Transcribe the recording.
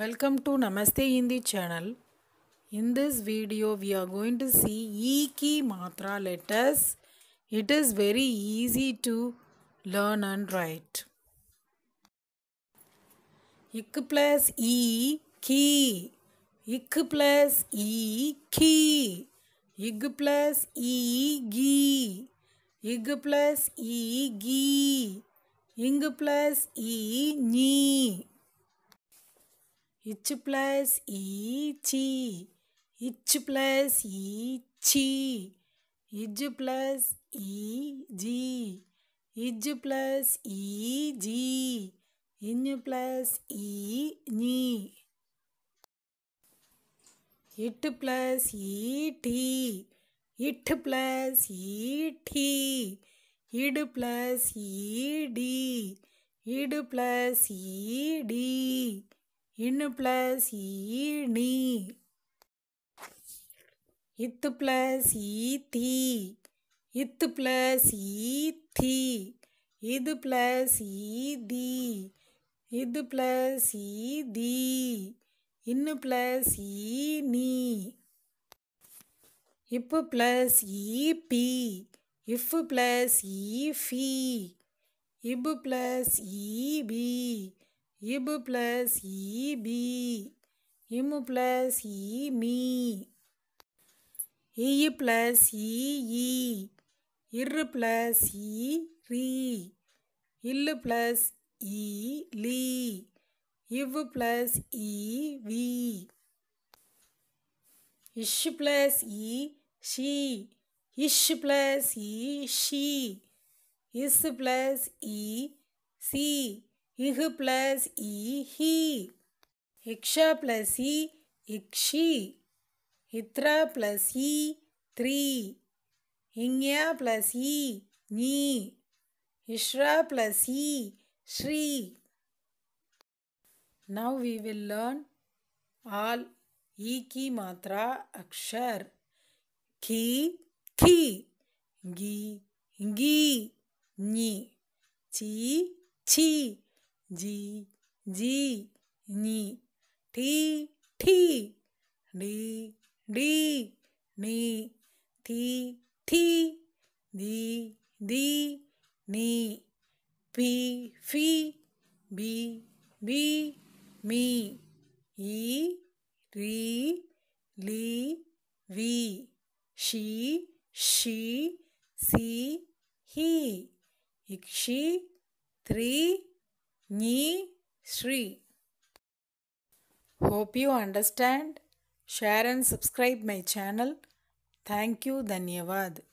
Welcome to Namaste Hindi channel. In this video we are going to see E ki matra letters. It is very easy to learn and write. Ik plus E ki. Ik plus E ki. Ig plus E gi. Ig plus E gi. Ing plus E ni. இச்சு plus ஈச்சி இச்சு plus ஈச்சி இஜு plus ஈஜி இஜு plus ஈஜி இஞ்சு plus ஈ நீ இட்டு ப்ளஸ் ஈடி இட்டு ப்ளஸ் ஈடி இடு ப்ளஸ் ஈடி இடு ப்ளஸ் ஈடி இன்னு ப்ளஸ் ஈ நீ இத்து ப்ளஸ் ஈ தீ இத்து ப்ளஸ் ஈ தீ இது ப்ளஸ் ஈ தி இது ப்ளஸ் ஈ தி இன்னு ப்ளஸ் ஈ நீ இப்பு ப்ளஸ் இ பி இஃப்பு ப்ளஸ் இ ஃபி இபு ப்ளஸ் இ பி ib plus eb, im plus eme, e plus ee, ir plus ere, ill plus ele, iv plus ev, ish plus e, she, ish plus e, she, is plus e, see. इह plus ई ही इक्ष plus ई इक्षी इत्र plus ई त्री இங்ய ப்ளஸ் இ நீ இஷ்ர ப்ளஸ் இ ஸ்ரீ now we will learn all ஈ கி மாத்ரா அக்ஷர் கி கி கி கி நீ சி சி जी जी नी ठी ठी डी डी नी थी थी दी दी नी पी फी बी बी मी ई री ली वी शी शी सी ही इक्षी थ्री Ni Shri. Hope you understand. Share and subscribe my channel. Thank you. Dhanyavad.